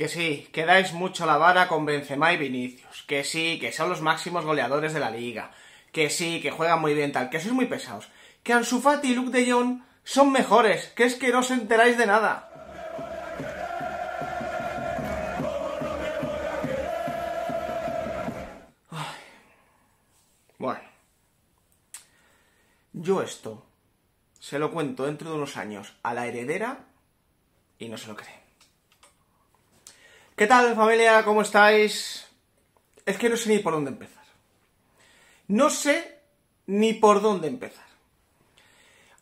Que sí, que dais mucho la vara con Benzema y Vinicius. Que sí, que son los máximos goleadores de la liga. Que sí, que juegan muy bien tal. Que sois muy pesados. Que Ansu y Luke de Jong son mejores. Que es que no os enteráis de nada. Bueno. Yo esto se lo cuento dentro de unos años a la heredera y no se lo creen. ¿Qué tal familia? ¿Cómo estáis? Es que no sé ni por dónde empezar. No sé ni por dónde empezar.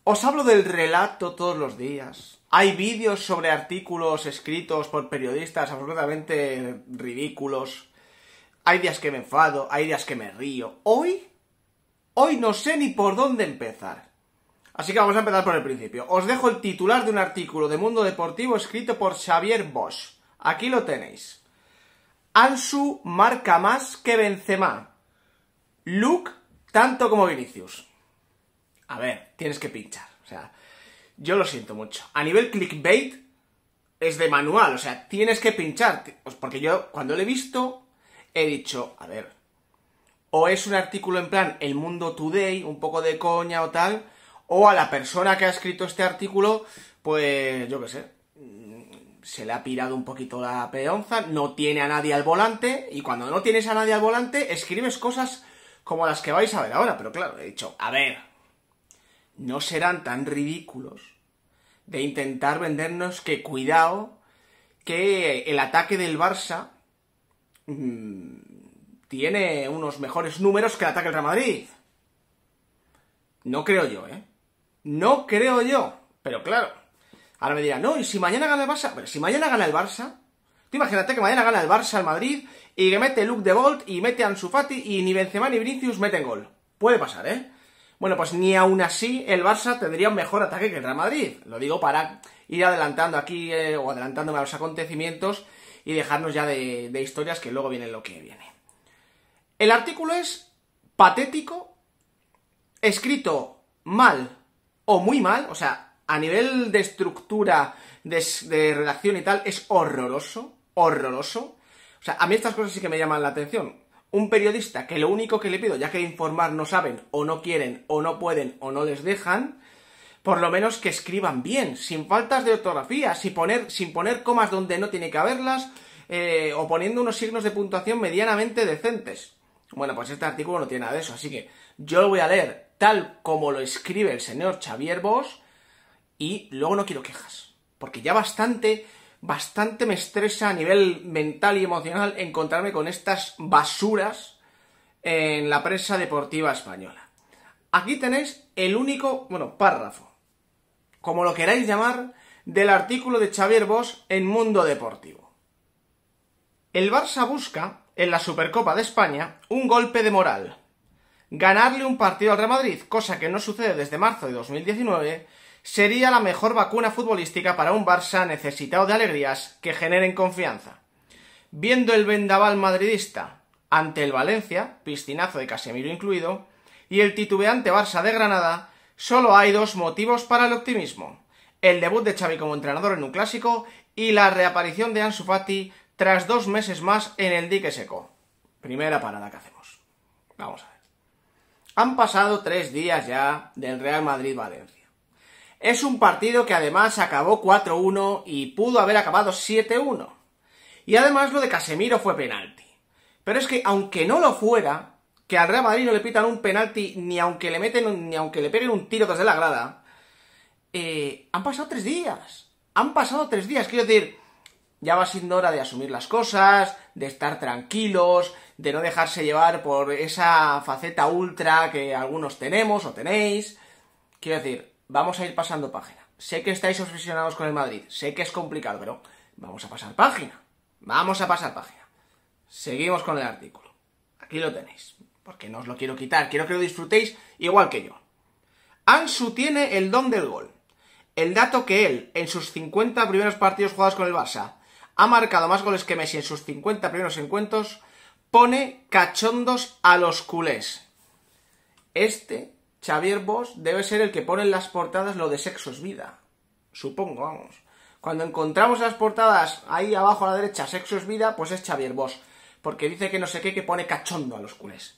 Os hablo del relato todos los días. Hay vídeos sobre artículos escritos por periodistas absolutamente ridículos. Hay días que me enfado, hay días que me río. Hoy, hoy no sé ni por dónde empezar. Así que vamos a empezar por el principio. Os dejo el titular de un artículo de Mundo Deportivo escrito por Xavier Bosch Aquí lo tenéis. Ansu marca más que Benzema. Luke tanto como Vinicius. A ver, tienes que pinchar. O sea, yo lo siento mucho. A nivel clickbait es de manual. O sea, tienes que pinchar. porque yo cuando lo he visto he dicho, a ver, o es un artículo en plan El Mundo Today, un poco de coña o tal, o a la persona que ha escrito este artículo, pues yo qué sé, se le ha pirado un poquito la peonza, no tiene a nadie al volante, y cuando no tienes a nadie al volante, escribes cosas como las que vais a ver ahora, pero claro, he dicho, a ver, no serán tan ridículos de intentar vendernos que cuidado, que el ataque del Barça mm, tiene unos mejores números que el ataque del Real Madrid. No creo yo, ¿eh? No creo yo, pero claro, Ahora me dirán, no, y si mañana gana el Barça, pero si mañana gana el Barça, tú imagínate que mañana gana el Barça al Madrid y que mete Luke de Bolt y mete Ansu Fati y ni Benzema ni Vinicius meten gol. Puede pasar, ¿eh? Bueno, pues ni aún así el Barça tendría un mejor ataque que el Real Madrid. Lo digo para ir adelantando aquí eh, o adelantándome a los acontecimientos y dejarnos ya de, de historias que luego vienen lo que viene. El artículo es patético, escrito mal o muy mal, o sea, a nivel de estructura, de, de redacción y tal, es horroroso, horroroso. O sea, a mí estas cosas sí que me llaman la atención. Un periodista que lo único que le pido, ya que informar no saben, o no quieren, o no pueden, o no les dejan, por lo menos que escriban bien, sin faltas de ortografía, sin poner, sin poner comas donde no tiene que haberlas, eh, o poniendo unos signos de puntuación medianamente decentes. Bueno, pues este artículo no tiene nada de eso, así que yo lo voy a leer tal como lo escribe el señor Xavier Bosch, y luego no quiero quejas, porque ya bastante, bastante me estresa a nivel mental y emocional encontrarme con estas basuras en la prensa deportiva española. Aquí tenéis el único, bueno, párrafo, como lo queráis llamar, del artículo de Xavier Bosch en Mundo Deportivo. El Barça busca, en la Supercopa de España, un golpe de moral. Ganarle un partido al Real Madrid, cosa que no sucede desde marzo de 2019, sería la mejor vacuna futbolística para un Barça necesitado de alegrías que generen confianza. Viendo el vendaval madridista ante el Valencia, piscinazo de Casemiro incluido, y el titubeante Barça de Granada, solo hay dos motivos para el optimismo. El debut de Xavi como entrenador en un clásico y la reaparición de Ansu Fati tras dos meses más en el dique seco. Primera parada que hacemos. Vamos a ver. Han pasado tres días ya del Real Madrid-Valencia. Es un partido que además acabó 4-1 y pudo haber acabado 7-1. Y además lo de Casemiro fue penalti. Pero es que aunque no lo fuera, que al Real Madrid no le pitan un penalti ni aunque le meten ni aunque le peguen un tiro desde la grada, eh, han pasado tres días. Han pasado tres días. Quiero decir, ya va siendo hora de asumir las cosas, de estar tranquilos, de no dejarse llevar por esa faceta ultra que algunos tenemos o tenéis. Quiero decir, vamos a ir pasando página. Sé que estáis obsesionados con el Madrid, sé que es complicado, pero vamos a pasar página. Vamos a pasar página. Seguimos con el artículo. Aquí lo tenéis, porque no os lo quiero quitar, quiero que lo disfrutéis igual que yo. Ansu tiene el don del gol. El dato que él, en sus 50 primeros partidos jugados con el Barça, ha marcado más goles que Messi en sus 50 primeros encuentros, pone cachondos a los culés. Este Xavier Bosch debe ser el que pone en las portadas lo de sexo es vida. Supongo, vamos. Cuando encontramos las portadas ahí abajo a la derecha, sexo es vida, pues es Xavier Bosch. Porque dice que no sé qué, que pone cachondo a los culés.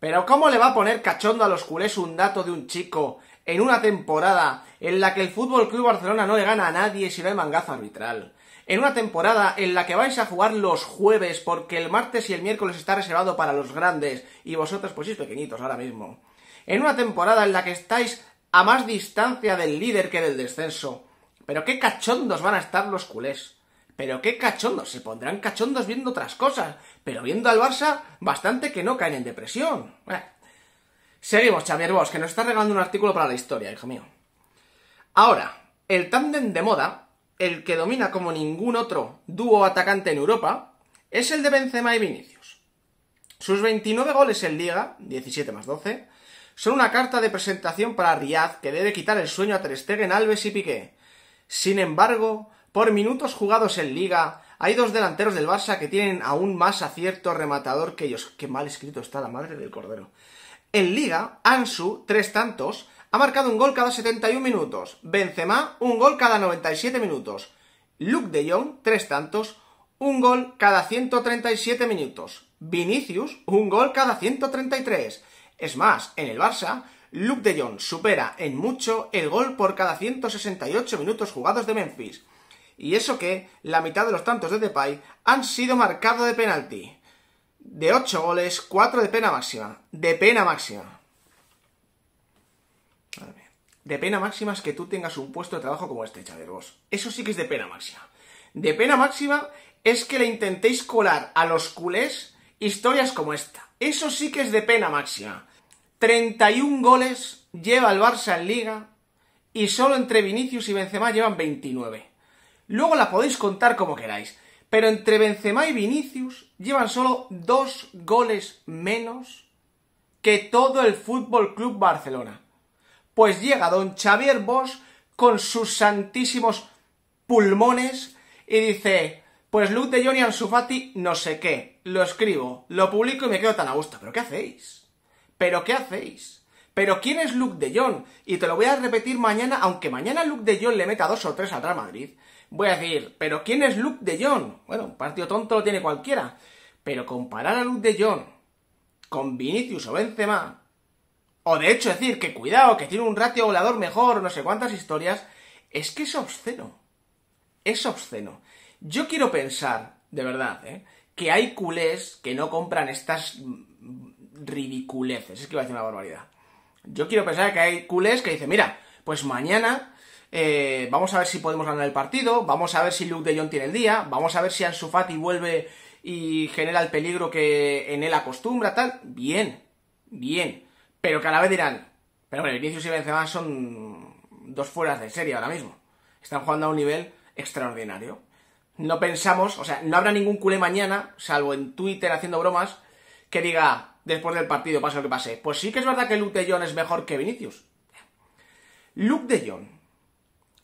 Pero ¿cómo le va a poner cachondo a los culés un dato de un chico en una temporada en la que el Fútbol Club Barcelona no le gana a nadie si no hay mangazo arbitral? En una temporada en la que vais a jugar los jueves porque el martes y el miércoles está reservado para los grandes y vosotros pues sois pequeñitos ahora mismo en una temporada en la que estáis a más distancia del líder que del descenso. Pero qué cachondos van a estar los culés. Pero qué cachondos, se pondrán cachondos viendo otras cosas, pero viendo al Barça, bastante que no caen en depresión. Seguimos, Xavier Bosch, que nos está regalando un artículo para la historia, hijo mío. Ahora, el tándem de moda, el que domina como ningún otro dúo atacante en Europa, es el de Benzema y Vinicius. Sus 29 goles en Liga, 17 más 12, son una carta de presentación para Riyad que debe quitar el sueño a Ter Alves y Piqué. Sin embargo, por minutos jugados en Liga, hay dos delanteros del Barça que tienen aún más acierto rematador que ellos. Qué mal escrito está la madre del cordero. En Liga, Ansu, tres tantos, ha marcado un gol cada 71 minutos. Benzema, un gol cada 97 minutos. Luke de Jong, tres tantos, un gol cada 137 minutos. Vinicius, un gol cada 133. Es más, en el Barça, Luke de Jong supera en mucho el gol por cada 168 minutos jugados de Memphis. Y eso que la mitad de los tantos de Depay han sido marcados de penalti. De 8 goles, 4 de pena máxima. De pena máxima. De pena máxima es que tú tengas un puesto de trabajo como este, Chávez Vos. Eso sí que es de pena máxima. De pena máxima es que le intentéis colar a los culés historias como esta. Eso sí que es de pena máxima. 31 goles lleva el Barça en Liga y solo entre Vinicius y Benzema llevan 29. Luego la podéis contar como queráis, pero entre Benzema y Vinicius llevan solo dos goles menos que todo el Fútbol Club Barcelona. Pues llega don Xavier Bosch con sus santísimos pulmones y dice, pues Luke de Johnny Ansufati no sé qué, lo escribo, lo publico y me quedo tan a gusto. ¿Pero qué hacéis? ¿Pero qué hacéis? ¿Pero quién es Luke de Jong? Y te lo voy a repetir mañana, aunque mañana Luke de Jong le meta dos o tres atrás Madrid. Voy a decir, ¿pero quién es Luke de Jong? Bueno, un partido tonto lo tiene cualquiera. Pero comparar a Luke de Jong con Vinicius o Benzema, o de hecho decir que cuidado, que tiene un ratio volador mejor, no sé cuántas historias, es que es obsceno. Es obsceno. Yo quiero pensar, de verdad, ¿eh? que hay culés que no compran estas ridiculeces. Es que iba a decir una barbaridad. Yo quiero pensar que hay culés que dicen, mira, pues mañana eh, vamos a ver si podemos ganar el partido, vamos a ver si Luke de Jong tiene el día, vamos a ver si Ansu Fati vuelve y genera el peligro que en él acostumbra, tal. Bien, bien. Pero que a la vez dirán, pero bueno, Vinicius y Benzema son dos fueras de serie ahora mismo. Están jugando a un nivel extraordinario. No pensamos, o sea, no habrá ningún culé mañana, salvo en Twitter haciendo bromas, que diga, después del partido, pase lo que pase. Pues sí que es verdad que Luke de es mejor que Vinicius. Luke de Jon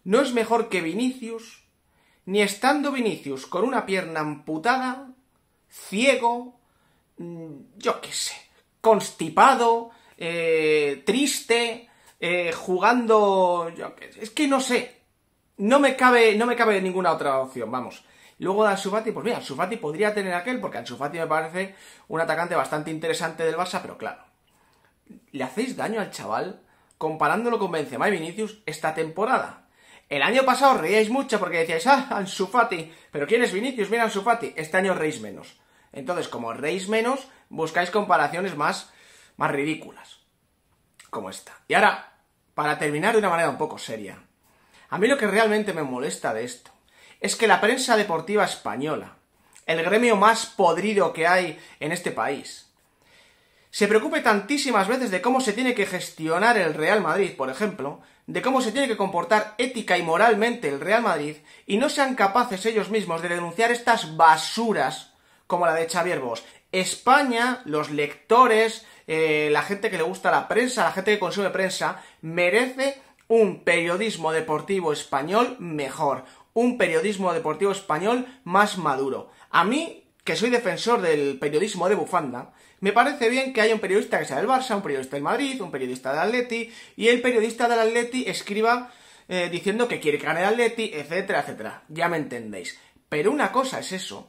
no es mejor que Vinicius, ni estando Vinicius con una pierna amputada, ciego, mm, yo qué sé, constipado, eh, triste, eh, jugando, yo es que no sé, no me cabe, no me cabe ninguna otra opción, vamos. Luego de Ansu pues mira, Ansu podría tener aquel, porque Ansu me parece un atacante bastante interesante del Barça, pero claro, le hacéis daño al chaval comparándolo con Benzema y Vinicius esta temporada. El año pasado reíais mucho porque decíais, ah, Ansu pero ¿quién es Vinicius? Mira Ansu Este año reís menos. Entonces, como reís menos, buscáis comparaciones más, más ridículas. Como esta. Y ahora, para terminar de una manera un poco seria. A mí lo que realmente me molesta de esto es que la prensa deportiva española, el gremio más podrido que hay en este país, se preocupe tantísimas veces de cómo se tiene que gestionar el Real Madrid, por ejemplo, de cómo se tiene que comportar ética y moralmente el Real Madrid, y no sean capaces ellos mismos de denunciar estas basuras como la de Xavier Bosch. España, los lectores, eh, la gente que le gusta la prensa, la gente que consume prensa, merece un periodismo deportivo español mejor, un periodismo deportivo español más maduro. A mí, que soy defensor del periodismo de bufanda, me parece bien que haya un periodista que sea del Barça, un periodista del Madrid, un periodista del Atleti, y el periodista del Atleti escriba eh, diciendo que quiere ganar el Atleti, etcétera, etcétera. Ya me entendéis. Pero una cosa es eso,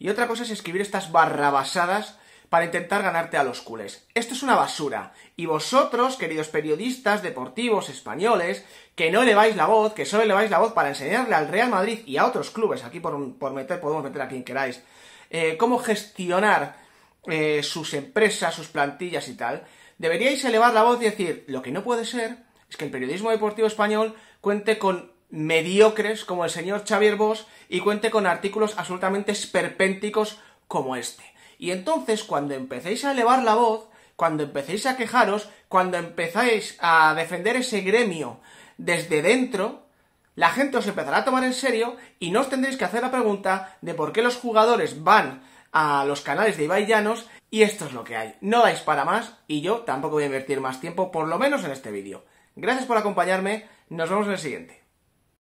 y otra cosa es escribir estas barrabasadas para intentar ganarte a los culés. Esto es una basura. Y vosotros, queridos periodistas deportivos españoles, que no eleváis la voz, que solo eleváis la voz para enseñarle al Real Madrid y a otros clubes, aquí por, meter, podemos meter a quien queráis, eh, cómo gestionar eh, sus empresas, sus plantillas y tal, deberíais elevar la voz y decir, lo que no puede ser es que el periodismo deportivo español cuente con mediocres como el señor Xavier Bosch y cuente con artículos absolutamente esperpénticos como este. Y entonces cuando empecéis a elevar la voz, cuando empecéis a quejaros, cuando empezáis a defender ese gremio desde dentro, la gente os empezará a tomar en serio y no os tendréis que hacer la pregunta de por qué los jugadores van a los canales de Ibai Llanos y esto es lo que hay. No dais para más y yo tampoco voy a invertir más tiempo, por lo menos en este vídeo. Gracias por acompañarme, nos vemos en el siguiente.